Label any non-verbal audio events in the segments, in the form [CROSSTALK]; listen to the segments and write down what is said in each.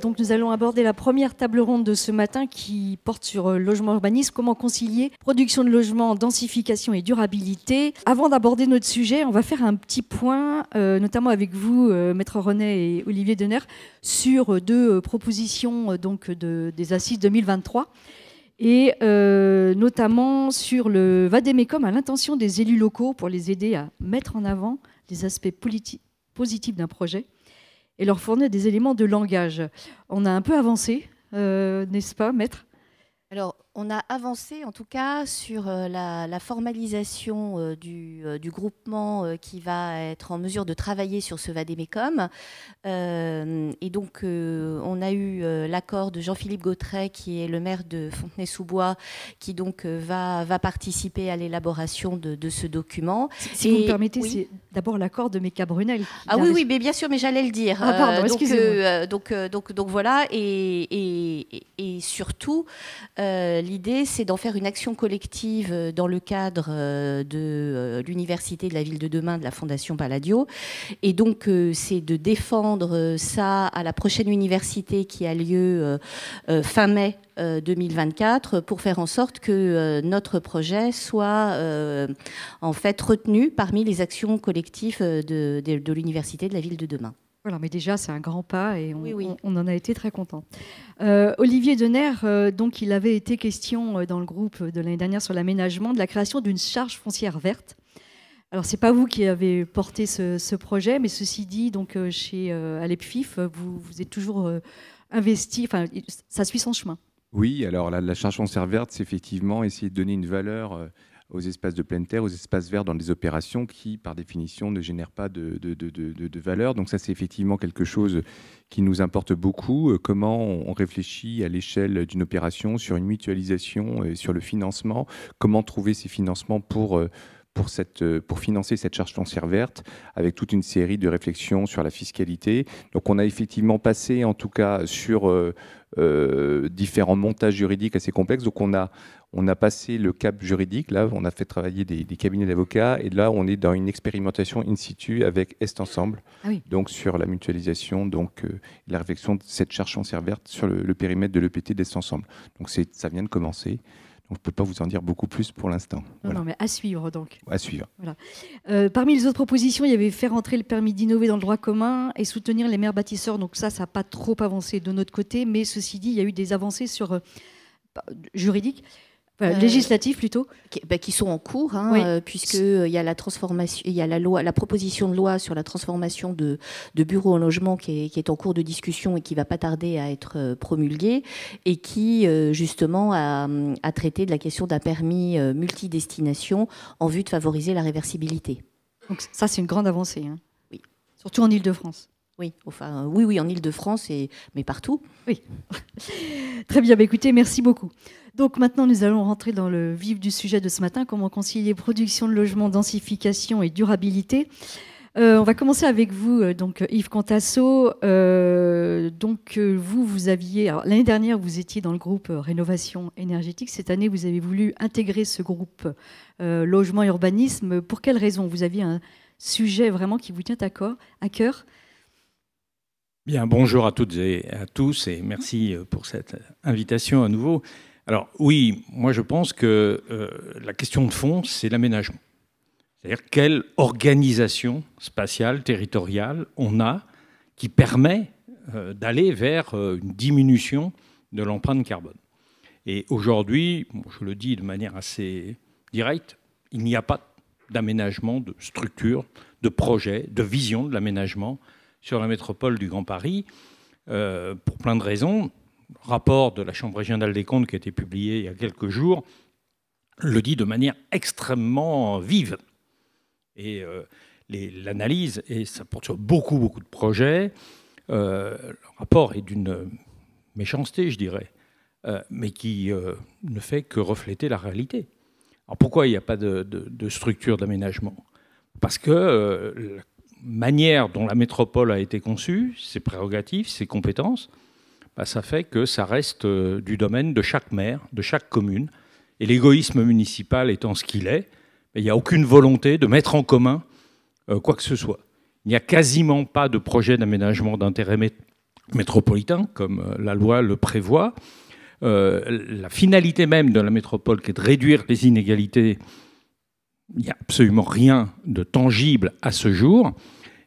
Donc, nous allons aborder la première table ronde de ce matin qui porte sur euh, logement urbaniste, comment concilier production de logements, densification et durabilité. Avant d'aborder notre sujet, on va faire un petit point, euh, notamment avec vous, euh, Maître René et Olivier Denner, sur deux propositions donc, de, des Assises 2023 et notamment sur le vademecom à l'intention des élus locaux pour les aider à mettre en avant les aspects positifs d'un projet et leur fournir des éléments de langage. On a un peu avancé, euh, n'est-ce pas, maître on a avancé en tout cas sur euh, la, formalisation euh, euh, du, groupement qui va être en mesure de travailler sur ce Vademecum. et donc on a eu l'accord de Jean-Philippe Gautret qui est le maire de Fontenay-sous-Bois qui donc va, va participer à l'élaboration de, ce document. Si, vous me permettez, c'est d'abord l'accord de Méca Brunel. Ah oui, oui, mais bien sûr, mais j'allais le dire. Ah, pardon, excusez-moi. Donc, donc, donc, voilà, et, et, surtout... Euh, l'idée, c'est d'en faire une action collective euh, dans le cadre euh, de euh, l'université de la ville de demain de la Fondation Palladio. Et donc, c'est de défendre ça à la prochaine université qui a lieu fin mai 2024 pour faire en sorte que notre projet soit en fait retenu parmi les actions collectives de l'université de la ville de demain mais déjà, c'est un grand pas et on, en a été très content. Euh, Olivier Denner, euh, donc, il avait été question euh, dans le groupe de l'année dernière sur l'aménagement de la création d'une charge foncière verte. Alors, ce n'est pas vous qui avez porté ce, projet, mais ceci dit, donc, chez Alepfif, vous, vous, êtes toujours investi, enfin, ça suit son chemin. Oui, alors la charge foncière verte, c'est effectivement essayer de donner une valeur aux espaces de pleine terre, aux espaces verts dans des opérations qui, par définition, ne génèrent pas de, valeur. Donc ça, c'est effectivement quelque chose qui nous importe beaucoup. Euh, comment on réfléchit à l'échelle d'une opération sur une mutualisation, et sur le financement, comment trouver ces financements pour... Euh, pour, cette, euh, pour, financer cette charge foncière verte, avec toute une série de réflexions sur la fiscalité. Donc on a effectivement passé, en tout cas, sur différents montages juridiques assez complexes. Donc on a on a passé le cap juridique, là on a fait travailler des, cabinets d'avocats et là on est dans une expérimentation in situ avec Est Ensemble, ah donc sur la mutualisation, donc euh, la réflexion de cette charge foncière verte sur le, périmètre de l'EPT d'Est Ensemble. Donc ça vient de commencer. On ne peux pas vous en dire beaucoup plus pour l'instant. Non, mais à suivre donc. À suivre. Euh, parmi les autres propositions, il y avait faire entrer le permis d'innover dans le droit commun et soutenir les maires bâtisseurs. Donc ça, ça n'a pas trop avancé de notre côté, mais ceci dit, il y a eu des avancées sur euh, juridiques Enfin, euh, plutôt bah, qui, sont en cours, hein, euh, puisque euh, il y a la transformation, il y a la loi, la proposition de loi sur la transformation de, bureaux en logement qui est, en cours de discussion et qui va pas tarder à être promulguée et qui justement a, traité de la question d'un permis multidestination en vue de favoriser la réversibilité. Donc ça c'est une grande avancée, hein. oui. surtout en Île-de-France. Oui, enfin, oui, oui, en Ile-de-France, et, mais partout. Oui. [LAUGHS] Très bien, bah, écoutez, merci beaucoup. Donc maintenant, nous allons rentrer dans le vif du sujet de ce matin, comment concilier production de logements, densification et durabilité. Euh, on va commencer avec vous, euh, donc Yves Contasso. Euh, donc vous, vous aviez l'année dernière, vous étiez dans le groupe rénovation énergétique. Cette année, vous avez voulu intégrer ce groupe logement et urbanisme. Pour quelles raisons Vous aviez un sujet vraiment qui vous tient à, à cœur. Bien, bonjour à toutes et à tous et merci euh, pour cette euh, invitation à nouveau. Alors oui, moi je pense que euh, la question de fond, c'est l'aménagement. C'est-à-dire quelle organisation spatiale, territoriale on a qui permet d'aller vers une diminution de l'empreinte carbone. Et aujourd'hui, je le dis de manière assez directe, il n'y a pas d'aménagement, de structure, de projet, de vision de l'aménagement sur la métropole du Grand Paris, euh, pour plein de raisons. Le rapport de la Chambre régionale des comptes qui a été publié il y a quelques jours le dit de manière extrêmement vive. Et euh, l'analyse, et ça porte sur beaucoup, beaucoup de projets, euh, le rapport est d'une méchanceté, je dirais, mais qui ne fait que refléter la réalité. Alors pourquoi il n'y a pas de, de structure d'aménagement Parce que la manière dont la métropole a été conçue, ses prérogatives, ses compétences, bah, ça fait que ça reste euh, du domaine de chaque maire, de chaque commune. Et l'égoïsme municipal étant ce qu'il est, bah, il n'y a aucune volonté de mettre en commun euh, quoi que ce soit. Il n'y a quasiment pas de projet d'aménagement d'intérêt métropolitain, comme euh, la loi le prévoit. la finalité même de la métropole, qui est de réduire les inégalités il n'y a absolument rien de tangible à ce jour.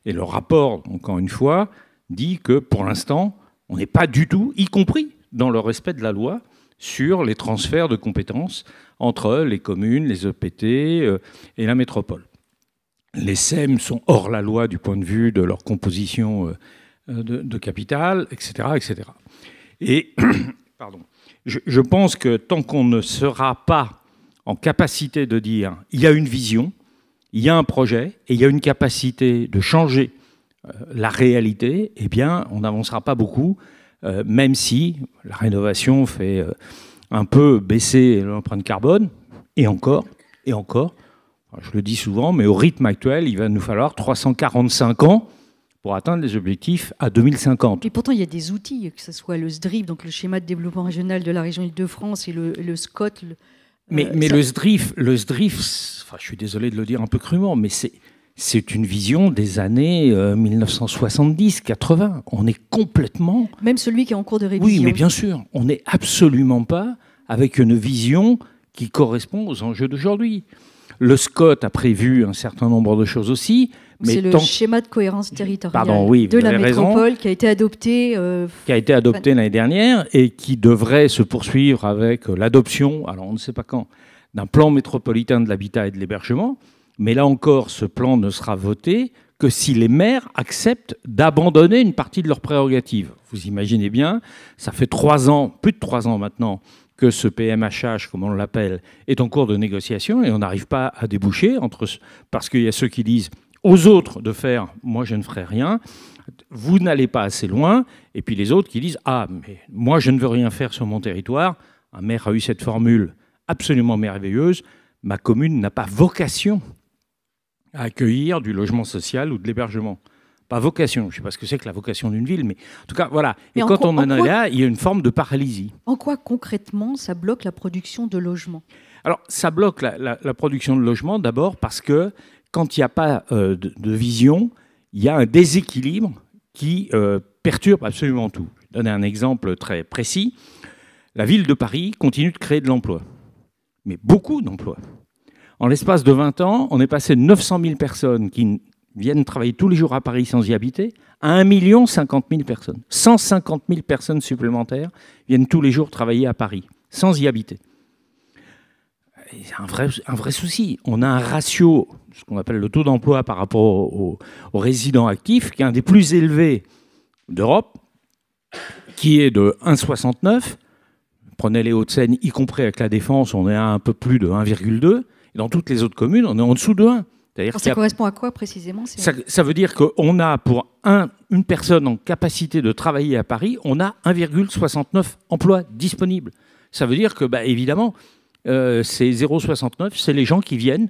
Et le rapport, encore une fois, dit que pour l'instant, on n'est pas du tout, y compris dans le respect de la loi, sur les transferts de compétences entre les communes, les EPT euh, et la métropole. Les SEM sont hors la loi du point de vue de leur composition euh, euh, de, capital, etc., etc. Et [CLEARS THROAT] pardon, je pense que tant qu'on ne sera pas en capacité de dire il y a une vision, il y a un projet et il y a une capacité de changer euh, la réalité, eh bien, on n'avancera pas beaucoup, euh, même si la rénovation fait euh, un peu baisser l'empreinte carbone, et encore, et encore. je le dis souvent, mais au rythme actuel, il va nous falloir 345 ans pour atteindre les objectifs à 2050. Et pourtant, il y a des outils, que ce soit le SDRIP, donc le schéma de développement régional de la région Île-de-France, et le, le SCOT, mais, euh, le SDRIF, le enfin, je suis désolé de le dire un peu crûment, mais c'est, une vision des années 1970-80. Euh, on est complètement. Même celui qui est en cours de révision. Oui, mais bien sûr, on n'est absolument pas avec une vision qui correspond aux enjeux d'aujourd'hui. Le Scott a prévu un certain nombre de choses aussi, c'est le schéma de cohérence territoriale de la métropole qui a été adopté. Euh, qui a été adopté l'année dernière et qui devrait se poursuivre avec euh, l'adoption, alors on ne sait pas quand, d'un plan métropolitain de l'habitat et de l'hébergement. Mais là encore, ce plan ne sera voté que si les maires acceptent d'abandonner une partie de leurs prérogatives. Vous imaginez bien, ça fait trois ans, plus de trois ans maintenant, que ce PMHH, comme on l'appelle, est en cours de négociation et on n'arrive pas à déboucher entre parce qu'il y a ceux qui disent aux autres de faire moi je ne ferai rien, vous n'allez pas assez loin, et puis les autres qui disent ah mais moi je ne veux rien faire sur mon territoire. Un maire a eu cette formule absolument merveilleuse, ma commune n'a pas vocation à accueillir du logement social ou de l'hébergement. Pas vocation, je ne sais pas ce que c'est que la vocation d'une ville, mais en tout cas, voilà. Et quand on en, est là, il y a une forme de paralysie. En quoi concrètement ça bloque la production de logements Alors, ça bloque la, la production de logements d'abord parce que quand il n'y a pas euh, de, vision, il y a un déséquilibre qui euh, perturbe absolument tout. Je vais donner un exemple très précis. La ville de Paris continue de créer de l'emploi, mais beaucoup d'emplois. En l'espace de 20 ans, on est passé de 900 000 personnes qui viennent travailler tous les jours à Paris sans y habiter à 1 million 50 000 personnes. 150 000 personnes supplémentaires viennent tous les jours travailler à Paris sans y habiter. C'est un vrai souci. On a un ratio ce qu'on appelle le taux d'emploi par rapport aux, résidents actifs, qui est un des plus élevés d'Europe, qui est de 1,69. Prenez les Hauts-de-Seine, y compris avec la Défense, on est à un peu plus de 1,2. Dans toutes les autres communes, on est en dessous de 1. ça correspond à quoi précisément ça, veut dire qu'on a pour un, une personne en capacité de travailler à Paris, on a 1,69 emplois disponibles. Ça veut dire que, bah, évidemment, euh, ces 0,69, c'est les gens qui viennent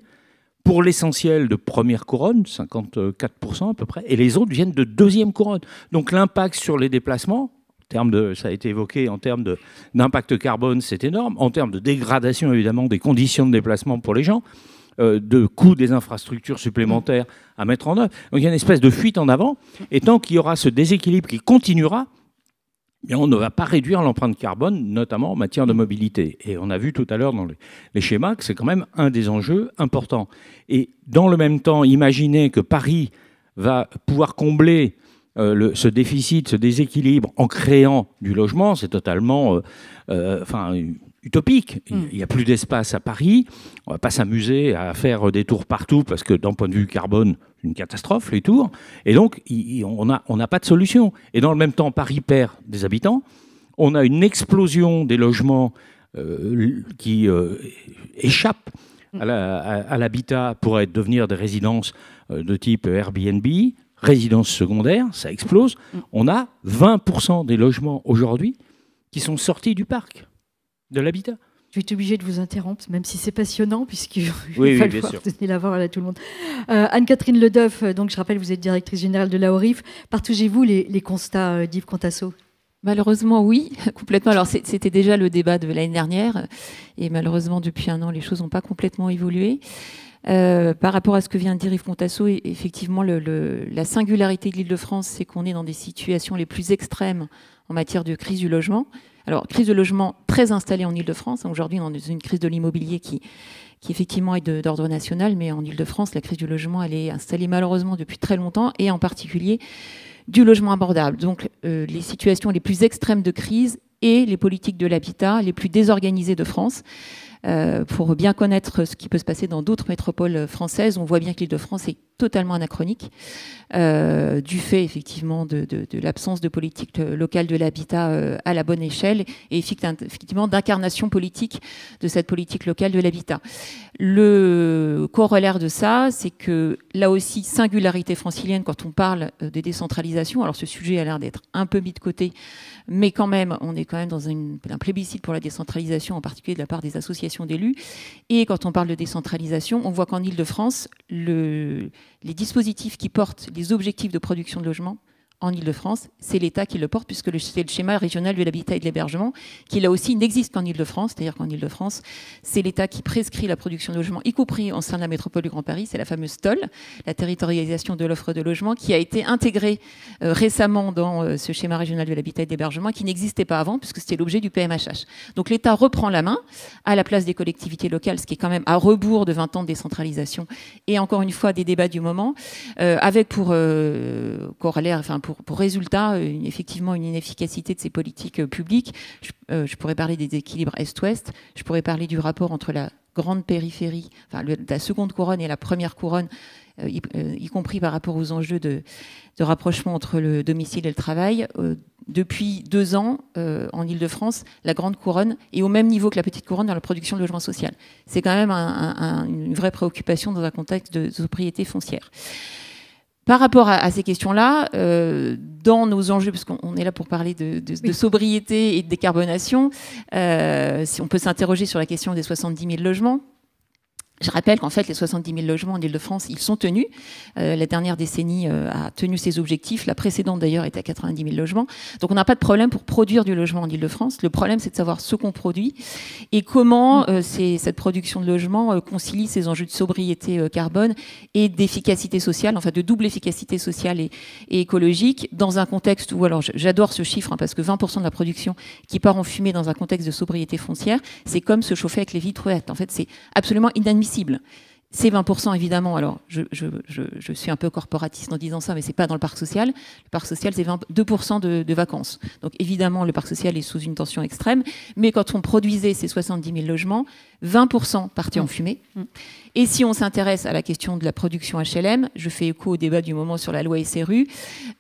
pour l'essentiel de première couronne, 54% à peu près, et les autres viennent de deuxième couronne. Donc l'impact sur les déplacements, termes de, ça a été évoqué, en termes d'impact carbone, c'est énorme, en termes de dégradation évidemment des conditions de déplacement pour les gens, euh, de coûts des infrastructures supplémentaires à mettre en œuvre. Donc il y a une espèce de fuite en avant, et tant qu'il y aura ce déséquilibre qui continuera, on ne va pas réduire l'empreinte carbone, notamment en matière de mobilité. Et on a vu tout à l'heure dans les schémas que c'est quand même un des enjeux importants. Et dans le même temps, imaginer que Paris va pouvoir combler euh, ce déficit, ce déséquilibre en créant du logement, c'est totalement euh, euh, enfin, utopique. Il n'y mm. a plus d'espace à Paris. On ne va pas s'amuser à faire des tours partout parce que d'un point de vue carbone, une catastrophe, les tours. Et donc, on n'a pas de solution. Et dans le même temps, Paris perd des habitants. On a une explosion des logements euh, qui euh, échappent à l'habitat pour devenir des résidences euh, de type Airbnb, résidences secondaires, ça explose. On a 20% des logements aujourd'hui qui sont sortis du parc, de l'habitat. Je vais être obligée de vous interrompre, même si c'est passionnant, puisque oui, vais falloir donner la parole à tout le monde. Euh, Anne-Catherine Ledeuf, donc je rappelle, vous êtes directrice générale de la ORIF. Partagez-vous les, constats euh, d'Yves Contasso Malheureusement, oui, [LAUGHS] complètement. Alors, c'était déjà le débat de l'année dernière, et malheureusement, depuis un an, les choses n'ont pas complètement évolué. Euh, par rapport à ce que vient de dire Yves Contasso, effectivement, la singularité de l'île de France, c'est qu'on est dans des situations les plus extrêmes en matière de crise du logement, alors, crise de logement très installée en Ile-de-France. Hein, aujourd'hui, on est dans une crise de l'immobilier qui, qui effectivement est d'ordre national, mais en Ile-de-France, la crise du logement, elle est installée malheureusement depuis très longtemps, et en particulier du logement abordable. Donc, euh, les situations les plus extrêmes de crise et les politiques de l'habitat les plus désorganisées de France. Euh, pour bien connaître ce qui peut se passer dans d'autres métropoles françaises, on voit bien que l'Île-de-France est totalement anachronique, euh, du fait effectivement de, l'absence de politique locale de l'habitat euh, à la bonne échelle et effectivement d'incarnation politique de cette politique locale de l'habitat. Le corollaire de ça, c'est que là aussi, singularité francilienne, quand on parle euh, de décentralisation, alors ce sujet a l'air d'être un peu mis de côté, mais quand même, on est quand même dans un plébiscite pour la décentralisation, en particulier de la part des associations d'élus. Et quand on parle de décentralisation, on voit qu'en Ile-de-France, le, les dispositifs qui portent les objectifs de production de logements en Ile-de-France, c'est l'État qui le porte, puisque c'est le schéma régional de l'habitat et de l'hébergement, qui là aussi n'existe qu'en Ile-de-France, c'est-à-dire qu'en Ile-de-France, c'est l'État qui prescrit la production de logements, y compris en sein de la métropole du Grand Paris, c'est la fameuse TOL, la territorialisation de l'offre de logement, qui a été intégrée euh, récemment dans euh, ce schéma régional de l'habitat et de l'hébergement, qui n'existait pas avant, puisque c'était l'objet du PMHH. Donc l'État reprend la main à la place des collectivités locales, ce qui est quand même à rebours de 20 ans de décentralisation, et encore une fois des débats du moment, euh, avec pour corollaire, enfin pour pour, résultat euh, effectivement une inefficacité de ces politiques euh, publiques. Euh, je, pourrais parler des équilibres Est-Ouest, je pourrais parler du rapport entre la grande périphérie, enfin, la seconde couronne et la première couronne, y, compris par rapport aux enjeux de, rapprochement entre le domicile et le travail. depuis deux ans, en Ile-de-France, la grande couronne est au même niveau que la petite couronne dans la production de logements sociaux. C'est quand même une vraie préoccupation dans un contexte de, de propriété foncière par rapport à, ces questions-là, euh, dans nos enjeux, puisqu'on est là pour parler de, sobriété et de décarbonation, euh, si on peut s'interroger sur la question des 70 000 logements, je rappelle qu'en fait, les 70 000 logements en Ile-de-France, ils sont tenus. Euh, la dernière décennie euh, a tenu ses objectifs. La précédente, d'ailleurs, était à 90 000 logements. Donc, on n'a pas de problème pour produire du logement en Ile-de-France. Le problème, c'est de savoir ce qu'on produit et comment euh, cette production de logements concilie ces enjeux de sobriété carbone et d'efficacité sociale, enfin de double efficacité sociale et, écologique, dans un contexte où, alors j'adore ce chiffre, hein, parce que 20% de la production qui part en fumée dans un contexte de sobriété foncière, c'est comme se chauffer avec les vitres ouvertes. En fait, c'est absolument inadmissible cible. 20%, évidemment, alors je, suis un peu corporatiste en disant ça, mais c'est pas dans le parc social. Le parc social, c'est 2% de, vacances. Donc évidemment, le parc social est sous une tension extrême. Mais quand on produisait ces 70 000 logements, 20% partaient en mm. fumée. Mm. Et si on s'intéresse à la question de la production HLM, je fais écho au débat du moment sur la loi SRU,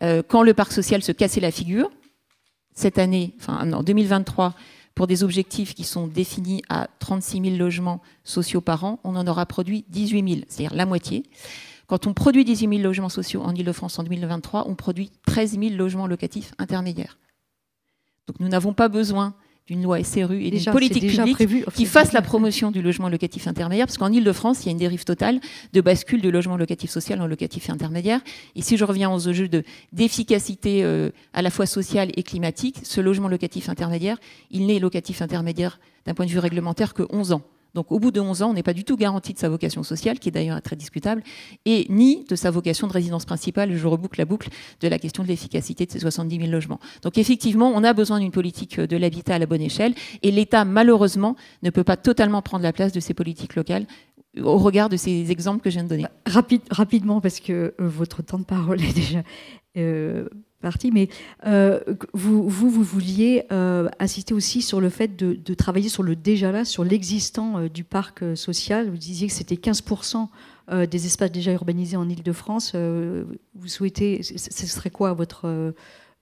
euh, quand le parc social se cassait la figure, cette année, enfin en 2023, pour des objectifs qui sont définis à 36 000 logements sociaux par an, on en aura produit 18 000, c'est-à-dire la moitié. Quand on produit 18 000 logements sociaux en Ile-de-France en 2023, on produit 13 000 logements locatifs intermédiaires. Donc nous n'avons pas besoin une loi SRU et d'une politique publique qui fasse la promotion du logement locatif intermédiaire, parce qu'en Ile-de-France, il y a une dérive totale de bascule du logement locatif social en locatif intermédiaire. Et si je reviens aux enjeux d'efficacité euh, à la fois sociale et climatique, ce logement locatif intermédiaire, il n'est locatif intermédiaire d'un point de vue réglementaire que 11 ans. Donc au bout de 11 ans, on n'est pas du tout garanti de sa vocation sociale, qui est d'ailleurs très discutable, et ni de sa vocation de résidence principale, je reboucle la boucle, de la question de l'efficacité de ces 70 000 logements. Donc effectivement, on a besoin d'une politique euh, de l'habitat à la bonne échelle, et l'État, malheureusement, ne peut pas totalement prendre la place de ces politiques locales au regard de ces exemples que je viens de donner bah, Rapidement, parce que euh, votre temps de parole [LAUGHS] est déjà euh, parti, mais euh, vous, vous, vouliez insister aussi sur le fait de, de, travailler sur le déjà là, sur l'existant du parc social. Vous disiez que c'était 15% des espaces déjà urbanisés en Ile-de-France. vous souhaitez, ce serait quoi votre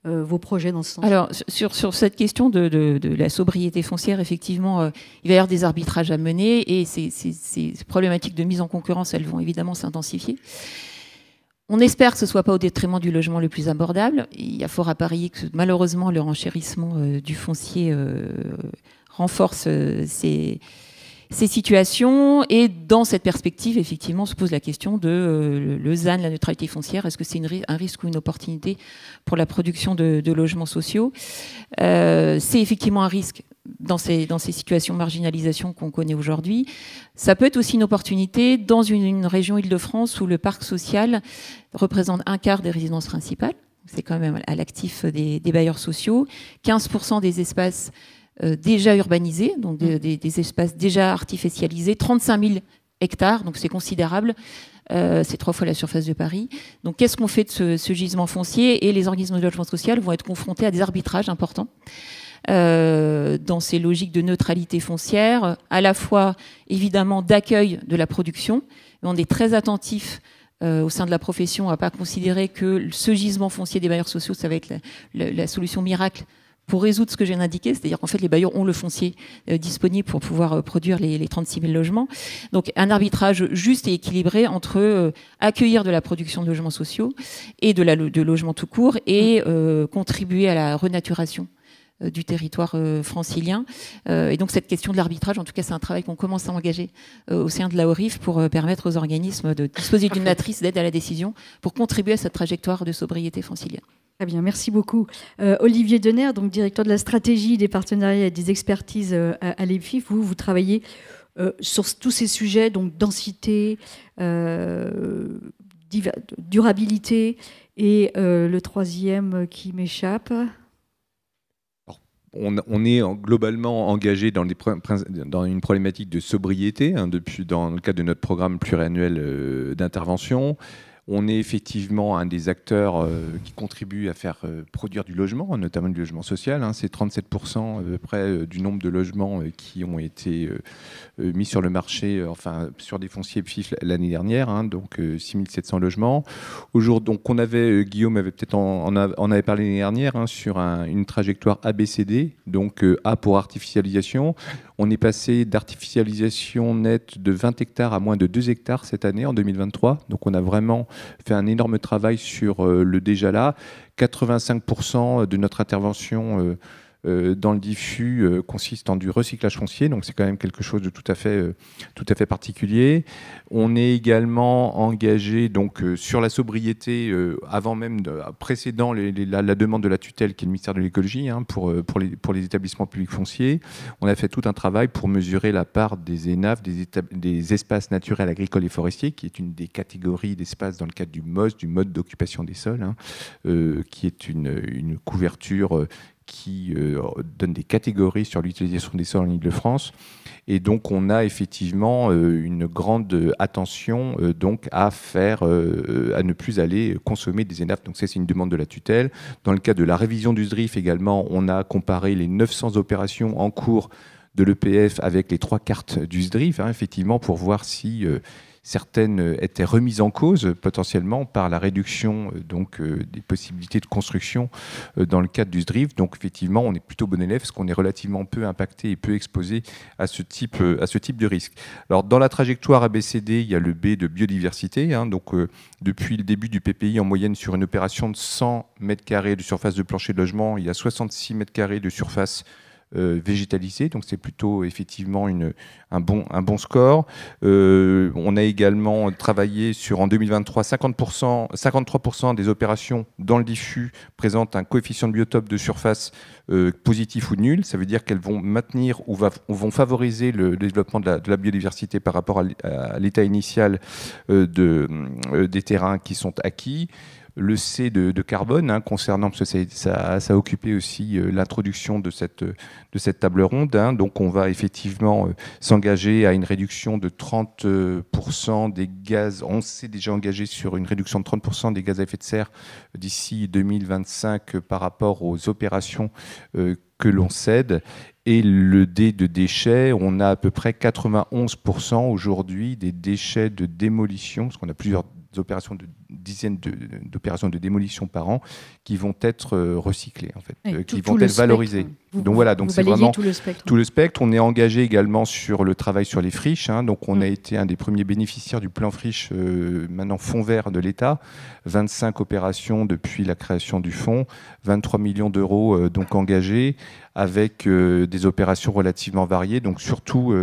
euh, vos projets dans ce sens Alors, sur, sur cette question de, la sobriété foncière, effectivement, euh, il va y avoir des arbitrages à mener et ces, problématiques de mise en concurrence, elles vont évidemment s'intensifier. On espère que ce ne soit pas au détriment du logement le plus abordable. Il y a fort à parier que malheureusement le renchérissement euh, du foncier renforce ces ces situations. Et dans cette perspective, effectivement, se pose la question de euh, le ZAN, la neutralité foncière. Est-ce que c'est un risque ou une opportunité pour la production de, logements sociaux euh, C'est effectivement un risque dans ces, dans ces situations de marginalisation qu'on connaît aujourd'hui. Ça peut être aussi une opportunité dans une, région Île-de-France où le parc social représente un quart des résidences principales. C'est quand même à l'actif des, des, bailleurs sociaux. 15% des espaces euh, déjà urbanisés, donc mm. des, espaces déjà artificialisés, 35 000 hectares, donc c'est considérable. Euh, c'est trois fois la surface de Paris. Donc, qu'est-ce qu'on fait de ce, gisement foncier Et les organismes de logement social vont être confrontés à des arbitrages importants euh, dans ces logiques de neutralité foncière, à la fois évidemment d'accueil de la production. on est très attentif au sein de la profession à ne pas considérer que ce gisement foncier des bailleurs sociaux, ça va être la solution miracle pour résoudre ce que j'ai indiqué, c'est-à-dire qu'en fait, les bailleurs ont le foncier euh, disponible pour pouvoir euh, produire les, trente 36 000 logements. Donc, un arbitrage juste et équilibré entre euh, accueillir de la production de logements sociaux et de, la, de logements tout court et contribuer à la renaturation euh, du territoire euh, francilien. Euh, et donc cette question de l'arbitrage, en tout cas, c'est un travail qu'on commence à engager au sein de la ORIF pour permettre aux organismes de disposer d'une matrice d'aide à la décision pour contribuer à cette trajectoire de sobriété francilienne. Très bien, merci beaucoup. Olivier Denner, donc directeur de la stratégie des partenariats et des expertises à, l'EPFIF, vous, vous travaillez sur tous ces sujets, donc densité, durabilité et le troisième qui m'échappe on, est globalement engagé dans, une problématique de sobriété hein, depuis, dans le cadre de notre programme pluriannuel euh, d'intervention. On est effectivement un des acteurs euh, qui contribue à faire euh, produire du logement, notamment du logement social. Hein. C'est 37% à peu près euh, du nombre de logements qui ont été mis sur le marché, enfin sur des fonciers FIF l'année dernière, hein. donc 6700 logements. jour donc on avait, Guillaume avait peut-être en, avait parlé l'année dernière, hein, sur une trajectoire ABCD, donc A pour artificialisation. On est passé d'artificialisation nette de 20 hectares à moins de 2 hectares cette année, en 2023. Donc on a vraiment fait un énorme travail sur euh, le déjà là. 85% de notre intervention euh, euh, dans le diffus euh, consiste en du recyclage foncier, donc c'est quand même quelque chose de tout à fait, euh, tout à fait particulier. On est également engagé donc sur la sobriété avant même, de, précédant la, demande de la tutelle qui est le ministère de l'écologie hein, pour, pour, les, pour les établissements publics fonciers. On a fait tout un travail pour mesurer la part des ENAF, des, des espaces naturels, agricoles et forestiers, qui est une des catégories d'espaces dans le cadre du MOS, du mode d'occupation des sols, hein, qui est une, une couverture qui euh, donne des catégories sur l'utilisation des sols en Ile-de-France. Et donc, on a effectivement euh, une grande attention euh, donc à faire, à ne plus aller consommer des ENAF. Donc, ça, c'est une demande de la tutelle. Dans le cas de la révision du SDRIF également, on a comparé les 900 opérations en cours de l'EPF avec les trois cartes du SDRIF, hein, effectivement, pour voir si certaines euh, étaient remises en cause euh, potentiellement par la réduction euh, donc des possibilités de construction dans le cadre du drift. Donc effectivement, on est plutôt bon élève parce qu'on est relativement peu impacté et peu exposé à ce type à ce type de risque. Alors dans la trajectoire ABCD, il y a le B de biodiversité. Hein. donc depuis le début du PPI, en moyenne sur une opération de 100 mètres carrés de surface de plancher de logement, il y a 66 mètres carrés de surface euh, végétalisé, donc c'est plutôt effectivement une, un, bon, un bon score. Euh, on a également travaillé sur en 2023 50%, 53% des opérations dans le diffus présentent un coefficient de biotope de surface euh, positif ou nul. Ça veut dire qu'elles vont maintenir ou vont favoriser le, développement de la, biodiversité par rapport à l'état initial de, des terrains qui sont acquis le C de, carbone, hein, concernant, parce que ça, a occupé aussi euh, l'introduction de cette, de cette table ronde. Hein. donc on va effectivement euh, s'engager à une réduction de 30% euh, des gaz, on s'est déjà engagé sur une réduction de 30% des gaz à effet de serre d'ici 2025 par rapport aux opérations que l'on cède. Et le D de déchets, on a à peu près 91% aujourd'hui des déchets de démolition, parce qu'on a plusieurs opérations de dizaines d'opérations de, démolition par an qui vont être euh, recyclées en fait, euh, qui vont être valorisées. donc voilà, donc c'est vraiment tout le, spectre. On est engagé également sur le travail sur les friches. Hein. donc on mm. a été un des premiers bénéficiaires du plan friche euh, maintenant fonds vert de l'État. 25 opérations depuis la création du fonds, 23 millions d'euros donc engagés avec des opérations relativement variées. Donc surtout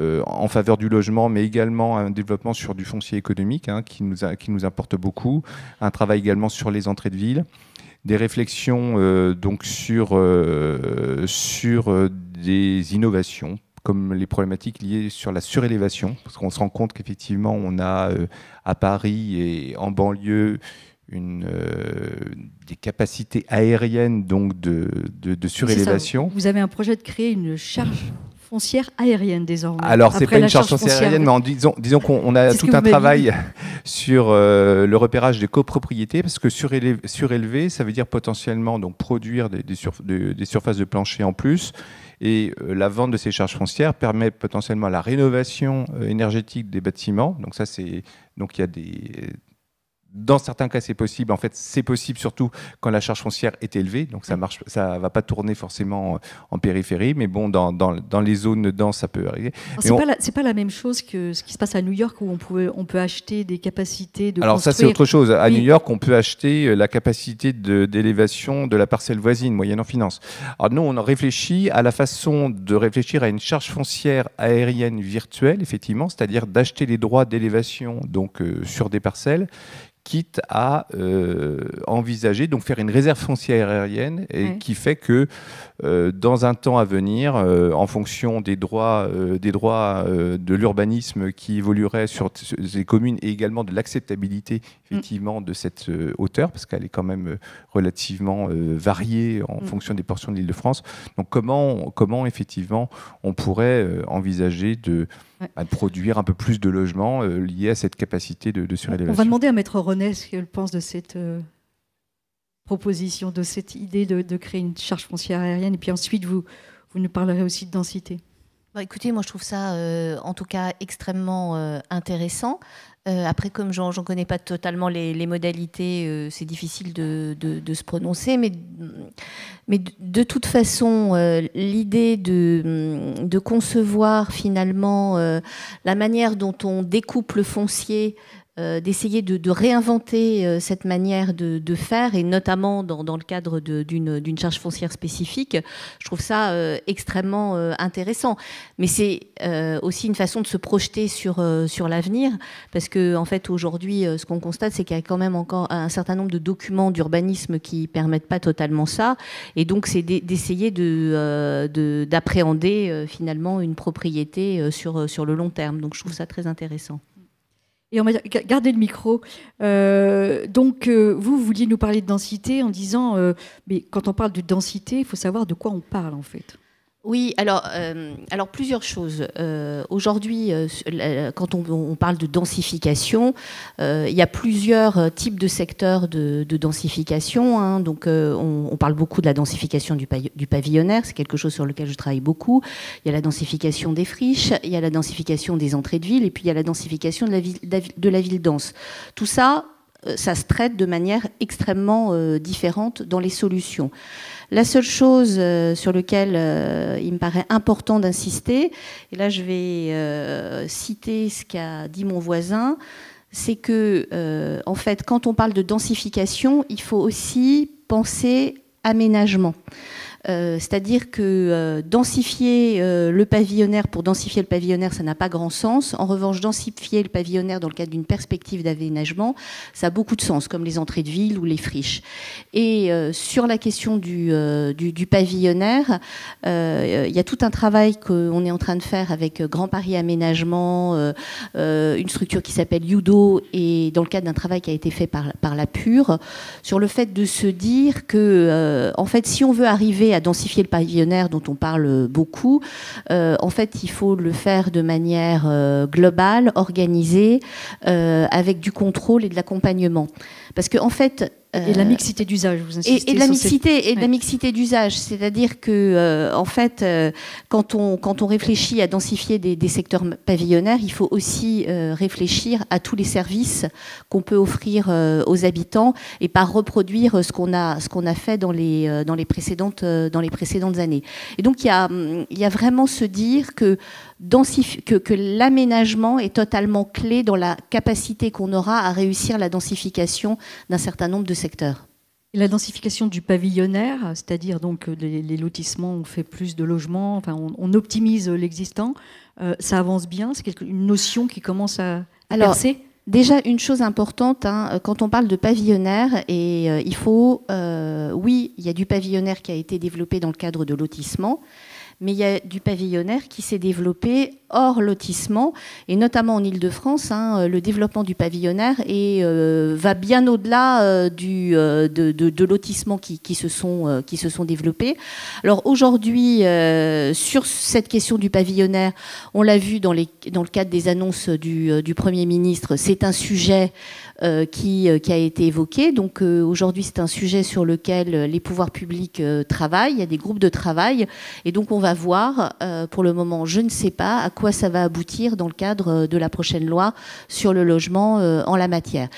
euh, en faveur du logement, mais également un développement sur du foncier économique hein, qui, nous qui nous importe beaucoup, un travail également sur les entrées de ville, des réflexions euh, donc sur, euh, sur des innovations comme les problématiques liées sur la surélévation, parce qu'on se rend compte qu'effectivement on a à Paris et en banlieue une, des capacités aériennes donc de, de, de surélévation. Vous avez un projet de créer une charge foncière aérienne désormais. Alors, c'est pas une charge foncière, aérienne, mais disons, disons qu'on a tout un travail [LAUGHS] sur euh, le repérage des copropriétés, parce que surélever, ça veut dire potentiellement donc, produire des, des, surfaces de plancher en plus. Et euh, la vente de ces charges foncières permet potentiellement la rénovation euh, énergétique des bâtiments. Donc, ça, c'est. Donc, il y a des dans certains cas, c'est possible. En fait, c'est possible surtout quand la charge foncière est élevée. Donc, ça mm. marche, ça va pas tourner forcément euh, en périphérie, mais bon, dans, dans, dans les zones denses, ça peut arriver. C'est n'est pas, la même chose que ce qui se passe à New York où on, pouvait, on peut acheter des capacités de. Alors, ça, c'est autre chose. À New York, on peut acheter euh, la capacité d'élévation de, la parcelle voisine, moyenne en finance. Alors, nous, on réfléchit à la façon de réfléchir à une charge foncière aérienne virtuelle, effectivement, c'est-à-dire d'acheter les droits d'élévation donc euh, sur des parcelles quitte à euh, envisager, donc faire une réserve foncière aérienne, et qui fait que euh, dans un temps à venir, euh, en fonction des droits, des droits de l'urbanisme qui évolueraient sur ces communes et également de l'acceptabilité mm. effectivement de cette hauteur, parce qu'elle est quand même relativement variée en mm. fonction des portions de l'île de France. Donc comment, comment effectivement on pourrait envisager de à produire un peu plus de logements euh, liés à cette capacité de, surélévation. On va demander à Maître René ce qu'elle pense de cette euh, proposition, de cette idée de, créer une charge foncière aérienne. Et puis ensuite, vous, vous nous parlerez aussi de densité. Bah, écoutez, moi je trouve ça euh, en tout cas extrêmement intéressant. Euh, après, comme j'en connais pas totalement les, modalités, euh, c'est difficile de, se prononcer. Mais, de, toute façon, euh, l'idée de, concevoir finalement la manière dont on découpe le foncier euh, d'essayer de, réinventer euh, cette manière de, faire, et notamment dans, le cadre d'une charge foncière spécifique, je trouve ça euh, extrêmement intéressant. Mais c'est aussi une façon de se projeter sur, l'avenir, parce que en fait aujourd'hui, ce qu'on constate, c'est qu'il y a quand même encore un certain nombre de documents d'urbanisme qui ne permettent pas totalement ça, et donc c'est d'essayer d'appréhender finalement une propriété sur, sur le long terme. Donc je trouve ça très intéressant. Et on va gardez le micro. Euh, donc, euh, vous, vous vouliez nous parler de densité en disant, euh, mais quand on parle de densité, il faut savoir de quoi on parle en fait oui, alors, euh, alors plusieurs choses. Euh, aujourd'hui, euh, quand on, parle de densification, il y a plusieurs types de secteurs de, densification. Hein. donc, on, parle beaucoup de la densification du, du pavillonnaire, c'est quelque chose sur lequel je travaille beaucoup. Il y a la densification des friches, il y a la densification des entrées de ville, et puis il y a la densification de la ville, de la ville dense. Tout ça, euh, ça se traite de manière extrêmement euh, différente dans les solutions. La seule chose euh, sur laquelle il me paraît important d'insister, et là je vais citer ce qu'a dit mon voisin, c'est que en fait quand on parle de densification, il faut aussi penser aménagement. Euh, c'est-à-dire que euh, densifier euh, le pavillonnaire pour densifier le pavillonnaire, ça n'a pas grand sens. En revanche, densifier le pavillonnaire dans le cadre d'une perspective d'aménagement, ça a beaucoup de sens, comme les entrées de ville ou les friches. Et sur la question du, pavillonnaire, il y a tout un travail qu'on est en train de faire avec Grand Paris Aménagement, une structure qui s'appelle Yudo, et dans le cadre d'un travail qui a été fait par, par la Pure, sur le fait de se dire que, en fait, si on veut arriver à densifier le pavillonnaire dont on parle beaucoup, euh, en fait, il faut le faire de manière euh, globale, organisée, euh, avec du contrôle et de l'accompagnement. Parce que en fait, et la euh, mixité d'usage, vous insistez et, la mixité, et la mixité d'usage, c'est-à-dire que euh, en fait, euh, quand on quand on réfléchit à densifier des, secteurs pavillonnaires, il faut aussi réfléchir à tous les services qu'on peut offrir aux habitants et pas reproduire ce qu'on a ce a fait dans les dans les précédentes dans les précédentes années. Et donc il y a y vraiment se dire que que, l'aménagement est totalement clé dans la capacité qu'on aura à réussir la densification d'un certain nombre de secteurs. La densification du pavillonnaire, c'est-à-dire donc les, lotissements, on fait plus de logements, enfin on, optimise l'existant, euh, ça avance bien, c'est une notion qui commence à, Alors, Déjà, une chose importante, hein, euh, quand on parle de pavillonnaire, et euh, il faut, oui, il y a du pavillonnaire qui a été développé dans le cadre de lotissement, mais il y a du pavillonnaire qui s'est développé hors lotissement, et notamment en Ile-de-France, hein, euh, le développement du pavillonnaire euh, va bien au-delà euh, de, lotissements qui, se sont, développés. Alors aujourd'hui, sur cette question du pavillonnaire, on l'a vu dans, les, dans le cadre des annonces du Premier ministre, c'est un sujet euh, qui, euh, qui, a été évoqué Donc euh, aujourd'hui, c'est un sujet sur lequel les pouvoirs publics travaillent. Il y a des groupes de travail. Et donc on va voir, pour le moment, je ne sais pas à quoi ça va aboutir dans le cadre de la prochaine loi sur le logement en la matière.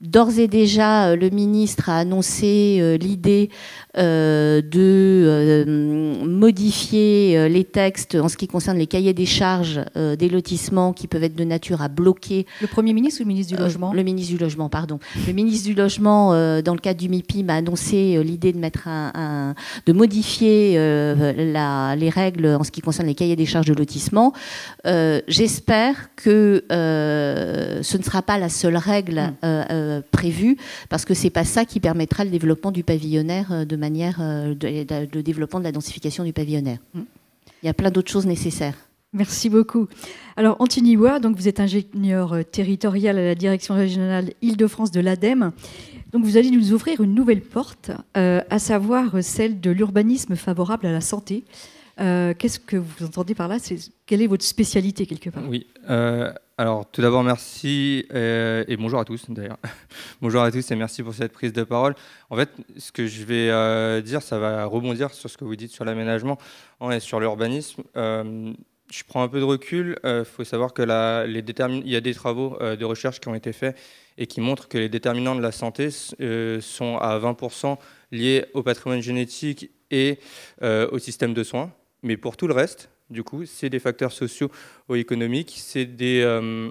D'ores et déjà, le ministre a annoncé l'idée euh, de euh, modifier euh, les textes en ce qui concerne les cahiers des charges des lotissements qui peuvent être de nature à bloquer. Le Premier ministre ou le ministre du Logement Le ministre du Logement, pardon. Le ministre du Logement, dans le cadre du MIPI m'a annoncé l'idée de, mettre un, de modifier les règles en ce qui concerne les cahiers des charges de lotissement. J'espère que ce ne sera pas la seule règle mm. prévue, parce que c'est pas ça qui permettra le développement du pavillonnaire de manière euh, de, développement de la densification du pavillonnaire. Mm. Il y a plein d'autres choses nécessaires. Merci beaucoup. Alors, Anthony donc vous êtes ingénieur euh, territorial à la direction régionale Île-de-France de l'ADEME. Donc, vous allez nous ouvrir une nouvelle porte, euh, à savoir celle de l'urbanisme favorable à la santé. Qu'est-ce que vous entendez par là C'est Quelle est votre spécialité, quelque part Oui. Alors, tout d'abord, merci euh, et, bonjour à tous, d'ailleurs. [LAUGHS] bonjour à tous et merci pour cette prise de parole. En fait, ce que je vais euh, dire, ça va rebondir sur ce que vous dites sur l'aménagement hein, et sur l'urbanisme. Euh, je prends un peu de recul. Il faut savoir qu'il y a des travaux de recherche qui ont été faits et qui montrent que les déterminants de la santé sont à 20% liés au patrimoine génétique et au système de soins. Mais pour tout le reste, du coup, c'est des facteurs sociaux ou économiques, c'est des, euh,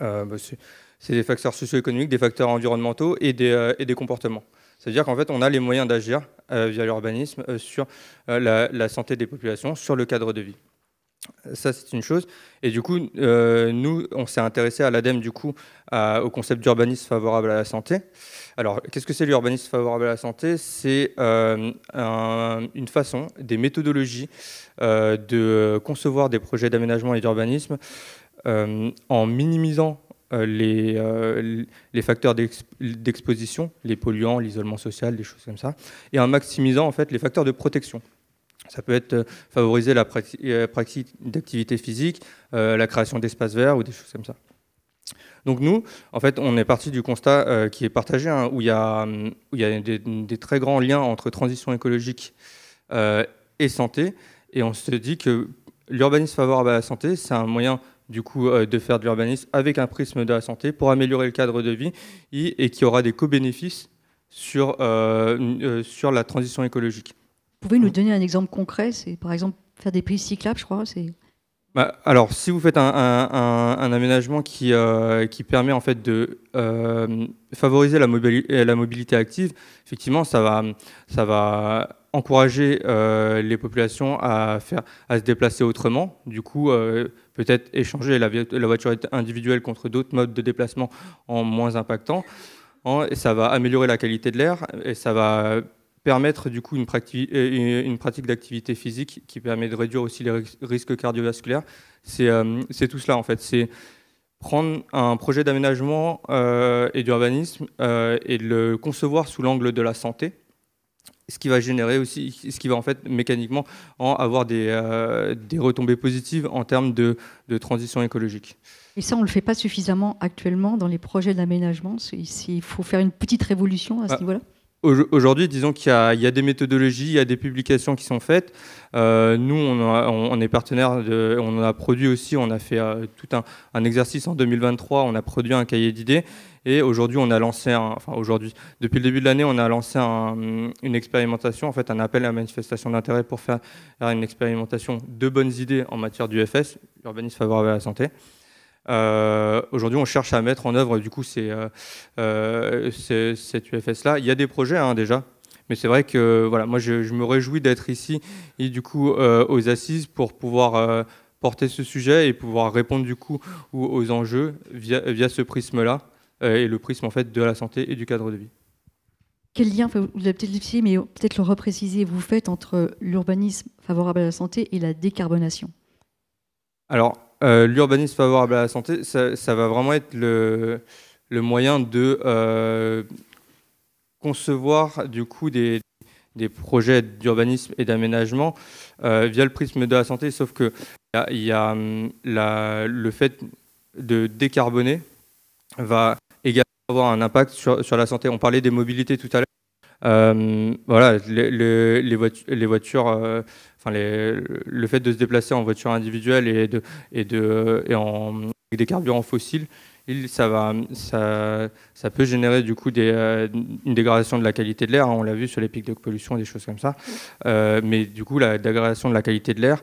euh, bah, facteurs socio-économiques, des facteurs environnementaux euh, et des, comportements. C'est-à-dire qu'en fait, on a les moyens d'agir via l'urbanisme sur la santé des populations, sur le cadre de vie. Ça, c'est une chose. Et du coup, euh, nous, on s'est intéressé à l'ADEME, du coup, au concept d'urbanisme favorable à la santé. Alors, qu'est-ce que c'est l'urbanisme favorable à la santé C'est euh, une façon, des méthodologies euh, de concevoir des projets d'aménagement et d'urbanisme en minimisant les, les, facteurs d'exposition, les polluants, l'isolement social, des choses comme ça, et en maximisant en fait les facteurs de protection. Ça peut être euh, favoriser la pratique euh, d'activité physique, euh, la création d'espaces verts ou des choses comme ça. Donc nous, en fait, on est parti du constat qui est partagé, hein, où il y a, des, très grands liens entre transition écologique et santé, et on se dit que l'urbanisme favorable à la santé, c'est un moyen du coup de faire de l'urbanisme avec un prisme de la santé pour améliorer le cadre de vie et, et qui aura des co-bénéfices sur, sur la transition écologique pouvez vous nous hein? donner un exemple concret C'est par exemple faire des pistes cyclables, je crois. C'est bah, alors, si vous faites un, aménagement qui, euh, qui permet en fait de euh, favoriser la, la, mobilité active, effectivement, ça va, ça va encourager euh, les populations à, faire, à se déplacer autrement. Du coup, peut-être échanger la, voiture individuelle contre d'autres modes de déplacement en moins impactant. et ça va améliorer la qualité de l'air et ça va permettre du coup euh, une, une pratique d'activité physique qui permet de réduire aussi les risques cardiovasculaires. Euh, c'est tout cela en fait. C'est prendre un projet d'aménagement euh, et d'urbanisme et le concevoir sous l'angle de la santé, ce qui va générer aussi, ce qui va en fait mécaniquement en avoir des, retombées positives en termes de, transition écologique. Et ça, on ne le fait pas suffisamment actuellement dans les projets d'aménagement. Il faut faire une petite révolution à ce bah, niveau-là. Aujourd'hui, disons qu'il y, a des méthodologies, il y a des publications qui sont faites. Euh, nous, on, est partenaire, on a produit aussi, on a fait euh, tout un, exercice en 2023, on a produit un cahier d'idées. Et aujourd'hui, on a lancé, enfin aujourd'hui, depuis le début de l'année, on a lancé une expérimentation, en fait un appel à manifestation d'intérêt pour faire une expérimentation de bonnes idées en matière du d'UFS, l'urbanisme favorable à la santé. Euh, aujourd'hui, on cherche à mettre en œuvre du coup c'est euh, euh, cette UFS-là. Il y a des projets hein, déjà, mais c'est vrai que voilà, moi je, me réjouis d'être ici et du coup aux assises pour pouvoir porter ce sujet et pouvoir répondre du coup aux, enjeux via, via ce prisme-là et le prisme en fait de la santé et du cadre de vie. Quel lien, vous avez peut-être dit, mais peut-être le repréciser, vous faites entre l'urbanisme favorable à la santé et la décarbonation Alors, euh, l'urbanisme favorable à la santé, ça, va vraiment être le, moyen de euh, concevoir du coup des, projets d'urbanisme et d'aménagement euh, via le prisme de la santé, sauf que il y a, hum, le fait de décarboner va également avoir un impact sur la santé. On parlait des mobilités tout à l'heure. Euh, voilà, les, voitures, euh, le fait de se déplacer en voiture individuelle et, en, avec des carburants fossiles, ça, va, ça, peut générer du coup euh, une dégradation de la qualité de l'air. on l'a vu sur les pics de pollution, des choses comme ça. mais du coup, la dégradation de la qualité de l'air,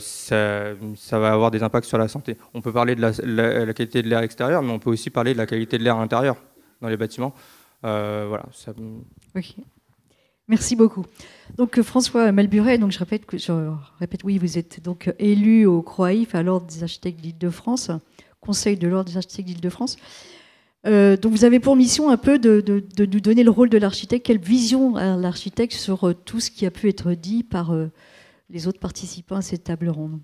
ça, va avoir des impacts sur la santé. On peut parler de la qualité de l'air extérieur, mais on peut aussi parler de la qualité de l'air intérieur dans les bâtiments. Euh, voilà. Ça... Merci beaucoup. Donc euh, François Malburet, donc je répète oui, vous êtes donc élu au CROAIF, à l'Ordre des architectes d'Île-de-France, Conseil de l'Ordre des architectes d'Île-de-France. Euh, donc vous avez pour mission un peu de, nous donner le rôle de l'architecte, quelle vision a l'architecte sur tout ce qui a pu être dit par les autres participants à cette table ronde.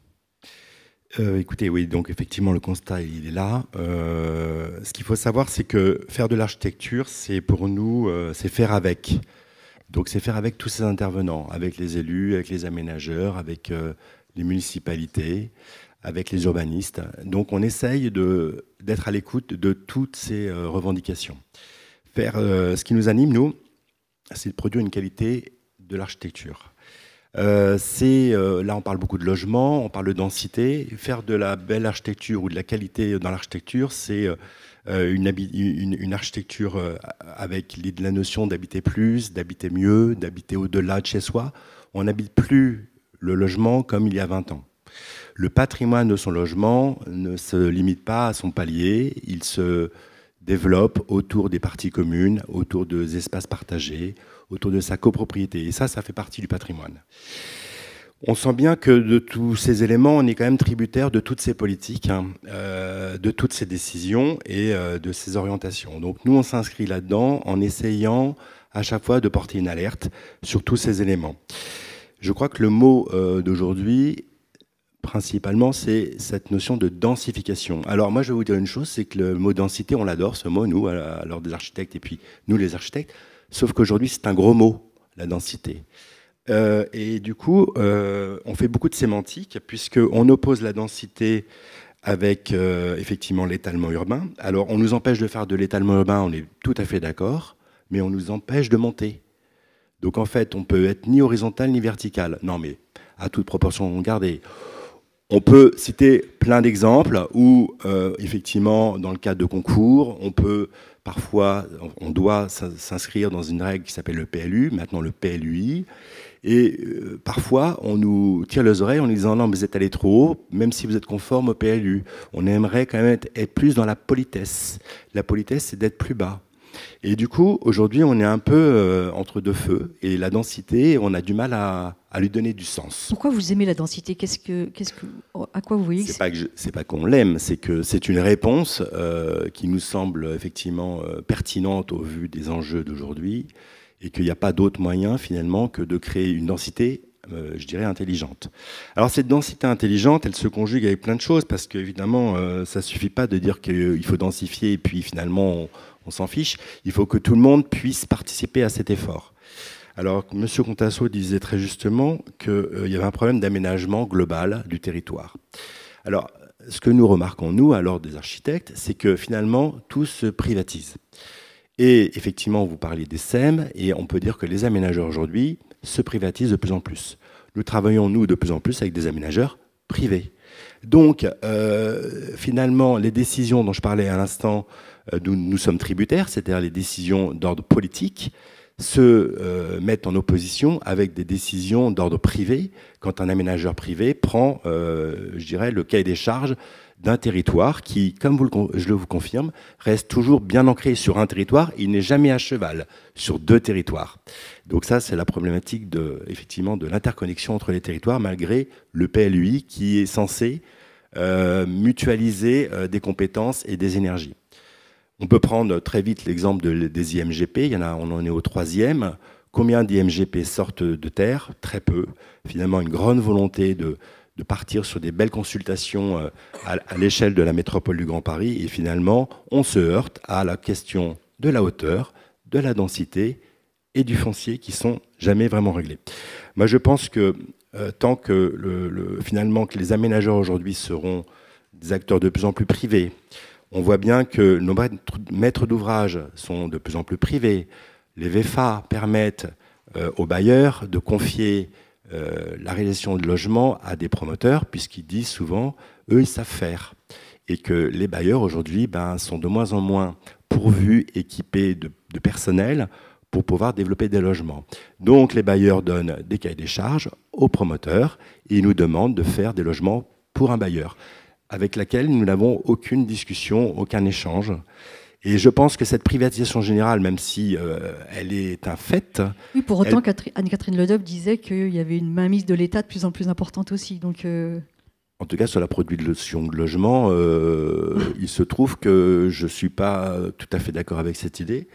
Euh, écoutez, oui, donc effectivement, le constat, il est là. Euh, ce qu'il faut savoir, c'est que faire de l'architecture, c'est pour nous, euh, c'est faire avec. Donc c'est faire avec tous ces intervenants, avec les élus, avec les aménageurs, avec les municipalités, avec les urbanistes. Donc on essaye d'être à l'écoute de toutes ces revendications. Faire ce qui nous anime, nous, c'est de produire une qualité de l'architecture. Euh, c'est euh, là on parle beaucoup de logement, on parle de densité. Faire de la belle architecture ou de la qualité dans l'architecture, c'est euh, une, une, architecture avec la notion d'habiter plus, d'habiter mieux, d'habiter au-delà de chez soi. On n'habite plus le logement comme il y a 20 ans. Le patrimoine de son logement ne se limite pas à son palier, il se développe autour des parties communes, autour des espaces partagés, autour de sa copropriété. Et ça, ça fait partie du patrimoine. On sent bien que de tous ces éléments, on est quand même tributaire de toutes ces politiques, hein, euh, de toutes ces décisions et euh, de ces orientations. Donc nous, on s'inscrit là-dedans en essayant à chaque fois de porter une alerte sur tous ces éléments. Je crois que le mot euh, d'aujourd'hui, principalement, c'est cette notion de densification. Alors moi, je vais vous dire une chose, c'est que le mot densité, on l'adore, ce mot, nous, alors des architectes, et puis nous, les architectes, Sauf qu'aujourd'hui, c'est un gros mot, la densité. Euh, et du coup, euh, on fait beaucoup de sémantique, puisqu'on oppose la densité avec euh, effectivement l'étalement urbain. Alors, on nous empêche de faire de l'étalement urbain, on est tout à fait d'accord, mais on nous empêche de monter. Donc, en fait, on peut être ni horizontal ni vertical. Non, mais à toute proportion gardées, On peut citer plein d'exemples où, effectivement, dans le cadre de concours, on peut Parfois, on doit s'inscrire dans une règle qui s'appelle le PLU, maintenant le PLUI. Et euh, parfois, on nous tire les oreilles en nous disant non, vous êtes allé trop haut, même si vous êtes conforme au PLU. On aimerait quand même être plus dans la politesse. La politesse, c'est d'être plus bas. Et du coup, aujourd'hui, on est un peu euh, entre deux feux et la densité, on a du mal à, lui donner du sens. Pourquoi vous aimez la densité Qu'est-ce à quoi vous voyez C'est pas c'est pas qu'on l'aime, c'est que c'est une réponse euh, qui nous semble effectivement euh, pertinente au vu des enjeux d'aujourd'hui et qu'il n'y a pas d'autre moyen finalement que de créer une densité je dirais, intelligente. Alors cette densité intelligente, elle se conjugue avec plein de choses, parce qu'évidemment, ça ne suffit pas de dire qu'il faut densifier, et puis finalement, on s'en fiche. Il faut que tout le monde puisse participer à cet effort. Alors, M. Contasso disait très justement qu'il euh, y avait un problème d'aménagement global du territoire. Alors, ce que nous remarquons, nous, à des architectes, c'est que finalement, tout se privatise. Et effectivement, vous parliez des SEM, et on peut dire que les aménageurs aujourd'hui se privatisent de plus en plus. Nous travaillons, nous, de plus en plus avec des aménageurs privés. Donc, euh, finalement, les décisions dont je parlais à l'instant euh, nous, sommes tributaires, c'est-à-dire les décisions d'ordre politique, se euh, mettent en opposition avec des décisions d'ordre privé, quand un aménageur privé prend, euh, je dirais, le cahier des charges d'un territoire qui, comme vous je le vous confirme, reste toujours bien ancré sur un territoire. Il n'est jamais à cheval sur deux territoires. Donc ça, c'est la problématique de, effectivement, de l'interconnexion entre les territoires, malgré le PLUI qui est censé mutualiser des compétences et des énergies. On peut prendre très vite l'exemple des IMGP. Il y en a, on en est au troisième. Combien d'IMGP sortent de terre Très peu. Finalement, une grande volonté de, partir sur des belles consultations euh, à, l'échelle de la métropole du Grand Paris. Et finalement, on se heurte à la question de la hauteur, de la densité et du foncier qui sont jamais vraiment réglés. Moi, je pense que euh, tant que finalement que les aménageurs aujourd'hui seront des acteurs de plus en plus privés, on voit bien que nos maîtres d'ouvrage sont de plus en plus privés. Les VFA permettent euh, aux bailleurs de confier euh, la réalisation de logements à des promoteurs, puisqu'ils disent souvent, eux, ils savent faire. Et que les bailleurs, aujourd'hui, ben, sont de moins en moins pourvus, équipés de, de personnel pour pouvoir développer des logements. Donc les bailleurs donnent des cahiers des charges aux promoteurs et ils nous demandent de faire des logements pour un bailleur avec laquelle nous n'avons aucune discussion, aucun échange. Et je pense que cette privatisation générale, même si euh, elle est un fait. Oui, pour autant, Anne-Catherine Ledob disait qu'il y avait une mainmise de l'État de plus en plus importante aussi. Donc. Euh, en tout cas, sur la production de logement, euh, [LAUGHS] il se trouve que je ne suis pas tout à fait d'accord avec cette idée.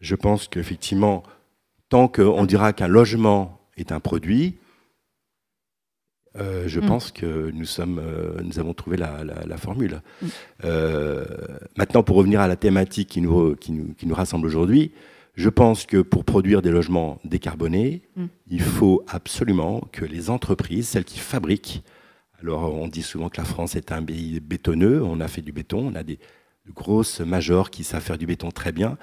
Je pense qu'effectivement, tant qu'on dira qu'un logement est un produit, euh, je mm. pense que nous, sommes, euh, nous avons trouvé la, formule. Mm. Euh, maintenant, pour revenir à la thématique qui nous, qui nous, rassemble aujourd'hui, je pense que pour produire des logements décarbonés, mm. il faut absolument que les entreprises, celles qui fabriquent, alors on dit souvent que la France est un pays bétonneux, on a fait du béton, on a des grosses majors qui savent faire du béton très bien,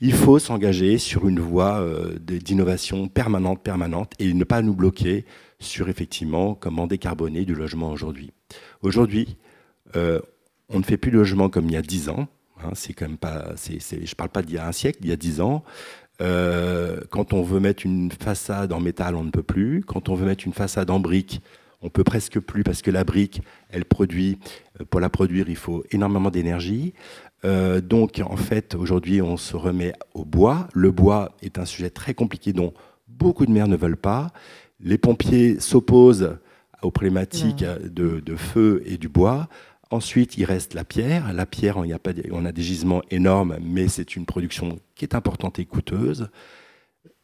il faut s'engager sur une voie d'innovation permanente, permanente, et ne pas nous bloquer sur effectivement comment décarboner du logement aujourd'hui. Aujourd'hui, euh, on ne fait plus de logement comme il y a dix ans. Hein, c'est quand même pas, je ne parle pas d'il y a un siècle, il y a dix ans. Euh, quand on veut mettre une façade en métal, on ne peut plus. Quand on veut mettre une façade en brique, on peut presque plus parce que la brique, elle produit, euh, pour la produire, il faut énormément d'énergie. donc, en fait, aujourd'hui, on se remet au bois. Le bois est un sujet très compliqué dont beaucoup de mères ne veulent pas. Les pompiers s'opposent aux problématiques de, feu et du bois. Ensuite, il reste la pierre. La pierre, on, a, pas, on a des gisements énormes, mais c'est une production qui est importante et coûteuse.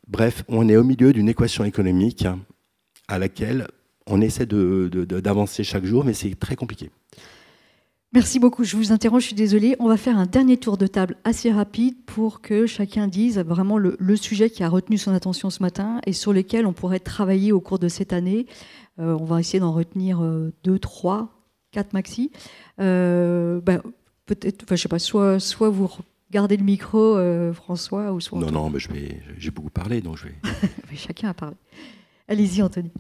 Bref, on est au milieu d'une équation économique à laquelle on essaie d'avancer chaque jour, mais c'est très compliqué. Merci beaucoup. Je vous interromps, je suis désolée. On va faire un dernier tour de table assez rapide pour que chacun dise vraiment le, sujet qui a retenu son attention ce matin et sur lequel on pourrait travailler au cours de cette année. Euh, on va essayer d'en retenir euh, deux, trois, quatre maxi. Euh, ben, peut-être, enfin, je sais pas, soit, soit vous gardez le micro, François, ou soit. Non, non, mais j'ai beaucoup parlé, donc je vais. [LAUGHS] chacun a parlé. Allez-y, Anthony.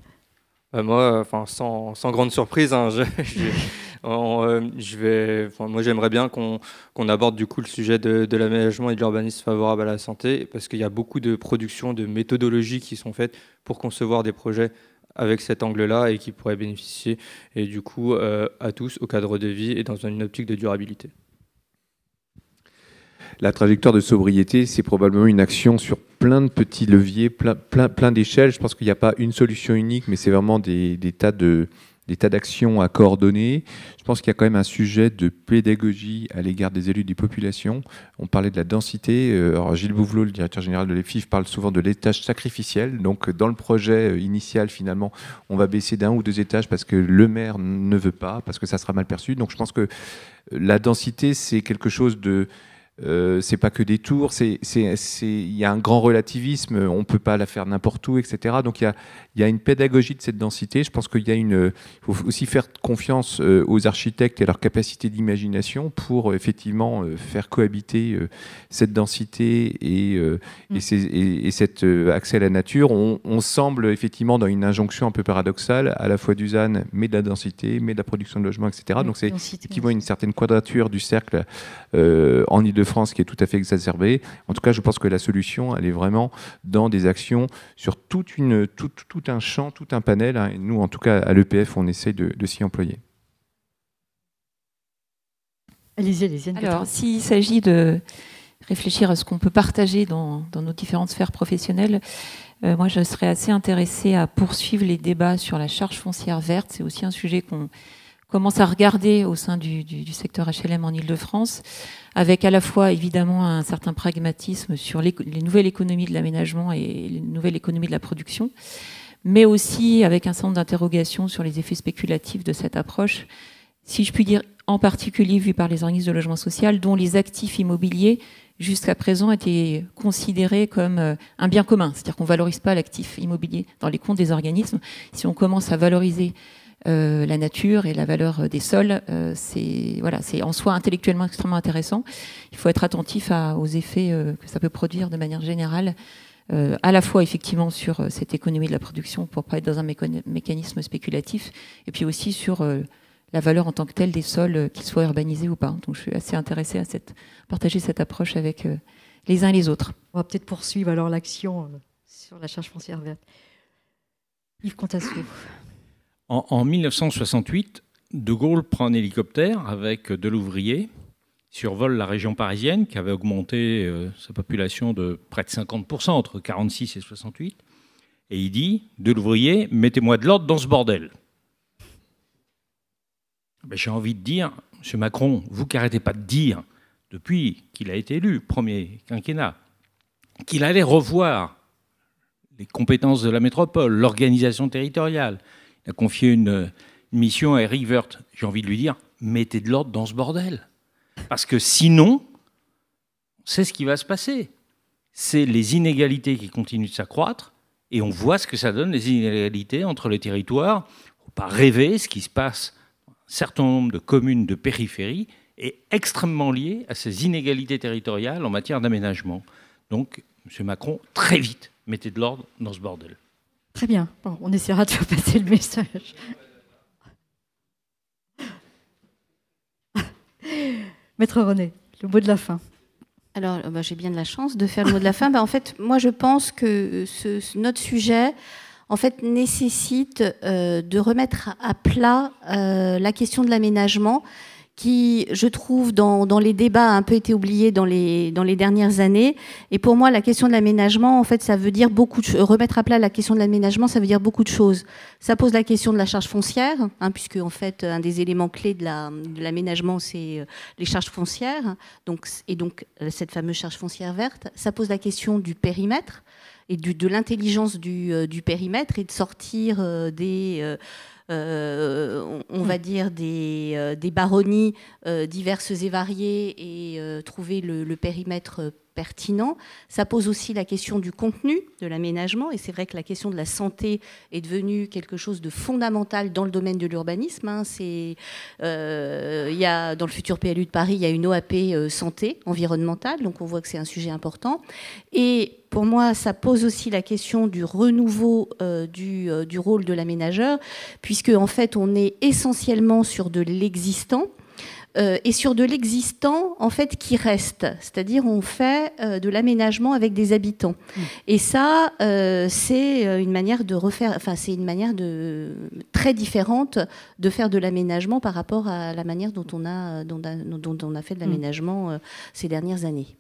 Bah, moi, enfin, sans, grande surprise, hein, [LAUGHS] je, vais, euh, moi j'aimerais bien qu'on aborde du coup le sujet de, l'aménagement et de l'urbanisme favorable à la santé, parce qu'il y a beaucoup de productions, de méthodologies qui sont faites pour concevoir des projets avec cet angle-là et qui pourraient bénéficier et du coup euh, à tous au cadre de vie et dans une optique de durabilité la trajectoire de sobriété, c'est probablement une action sur plein de petits leviers, plein, plein, plein d'échelles. Je pense qu'il n'y a pas une solution unique, mais c'est vraiment des, tas de, tas d'actions à coordonner. Je pense qu'il y a quand même un sujet de pédagogie à l'égard des élus des populations. On parlait de la densité. Euh, Gilles Bouvelot, le directeur général de l'EFIF, parle souvent de l'étage sacrificiel. Donc euh, dans le projet euh, initial, finalement, on va baisser d'un ou deux étages parce que le maire ne veut pas, parce que ça sera mal perçu. Donc je pense que la densité, c'est quelque chose de euh, c'est pas que des tours, il y a un grand relativisme, on peut pas la faire n'importe où, etc. Donc il y a, une pédagogie de cette densité. Je pense qu'il une, faut aussi faire confiance euh, aux architectes et à leur capacité d'imagination pour euh, effectivement faire cohabiter cette densité et, mm. cet accès à la nature. On, semble effectivement dans une injonction un peu paradoxale, à la fois du mais de la densité, mais de la production de logements, etc. Mm. Donc c'est qui voit une certaine quadrature du cercle en ile de France qui est tout à fait exacerbée. En tout cas, je pense que la solution, elle est vraiment dans des actions sur toute une, tout, un champ, tout un panel. Hein. et nous, en tout cas, à l'EPF, on essaie de, s'y employer. Allez-y, Alors, s'il s'agit de réfléchir à ce qu'on peut partager dans, nos différentes sphères professionnelles, euh, moi, je serais assez intéressée à poursuivre les débats sur la charge foncière verte. C'est aussi un sujet qu'on commence à regarder au sein du, secteur HLM en Ile-de-France, avec à la fois évidemment un certain pragmatisme sur les, nouvelles économies de l'aménagement et les nouvelles économies de la production, mais aussi avec un centre d'interrogation sur les effets spéculatifs de cette approche, si je puis dire en particulier vu par les organismes de logement social, dont les actifs immobiliers jusqu'à présent étaient considérés comme euh, un bien commun, c'est-à-dire qu'on ne valorise pas l'actif immobilier dans les comptes des organismes. Si on commence à valoriser euh, la nature et la valeur euh, des sols, euh, c'est voilà, c'est en soi intellectuellement extrêmement intéressant. Il faut être attentif aux effets que ça peut produire de manière générale, à la fois effectivement sur cette économie de la production pour pas être dans un mécanisme spéculatif, et puis aussi sur la valeur en tant que telle des sols, qu'ils soient urbanisés ou pas. Donc je suis assez intéressée à cette, partager cette approche avec les uns et les autres. On va peut-être poursuivre alors l'action sur la charge foncière verte. Yves Contasso. En, 1968, De Gaulle prend un hélicoptère avec euh, de l'ouvrier, survole la région parisienne qui avait augmenté euh, sa population de près de 50% entre 46 et 68. Et il dit, de l'ouvrier, mettez-moi de l'ordre dans ce bordel. Ben, j'ai envie de dire, M. Macron, vous qui pas de dire, depuis qu'il a été élu, premier quinquennat, qu'il allait revoir les compétences de la métropole, l'organisation territoriale, a confié une, euh, mission à Eric Wirth. J'ai envie de lui dire, mettez de l'ordre dans ce bordel. Parce que sinon, c'est ce qui va se passer. C'est les inégalités qui continuent de s'accroître et on voit ce que ça donne, les inégalités entre les territoires. Il faut pas rêver, ce qui se passe dans un certain nombre de communes de périphérie est extrêmement lié à ces inégalités territoriales en matière d'aménagement. Donc, M. Macron, très vite, mettez de l'ordre dans ce bordel. Très bien, on essaiera de faire passer le message. [LAUGHS] Maître René, le mot de la fin. Alors, euh, bah, j'ai bien de la chance de faire le mot de la fin. Bah, en fait, moi, je pense que notre sujet, en fait, nécessite euh, de remettre à plat euh, la question de l'aménagement qui, je trouve, dans, dans, les débats, a un peu été oublié dans les, dans les dernières années. Et pour moi, la question de l'aménagement, en fait, ça veut dire beaucoup de Remettre à plat la question de l'aménagement, ça veut dire beaucoup de choses. Ça pose la question de la charge foncière, hein, puisque, en fait, un des éléments clés de l'aménagement, c'est euh, les charges foncières. Donc, et donc, euh, cette fameuse charge foncière verte. Ça pose la question du périmètre et du, de l'intelligence du, euh, du, périmètre et de sortir des euh, on, va hmm. dire, des, euh, baronnies euh, diverses et variées et trouver le, le périmètre pertinent. Ça pose aussi la question du contenu, de l'aménagement, et c'est vrai que la question de la santé est devenue quelque chose de fondamental dans le domaine de l'urbanisme. Hein. Euh, y dans le futur PLU de Paris, il y a une OAP euh, santé environnementale, donc on voit que c'est un sujet important. Et pour moi, ça pose aussi la question du renouveau euh, du, rôle de l'aménageur, puisque en fait, on est essentiellement sur de l'existant et euh, sur de l'existant en fait qui reste. C'est-à-dire on fait euh, de l'aménagement avec des habitants. Hmm. Et ça, euh, c'est une manière de refaire, enfin c'est une manière de très différente de faire de l'aménagement par rapport à la manière dont on a, dont, on a fait de hmm. l'aménagement ces dernières années.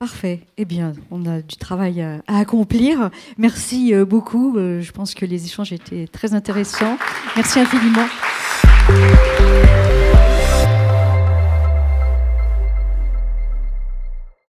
Parfait. Eh bien, on a du travail à accomplir. Merci beaucoup. Je pense que les échanges étaient très intéressants. Merci infiniment.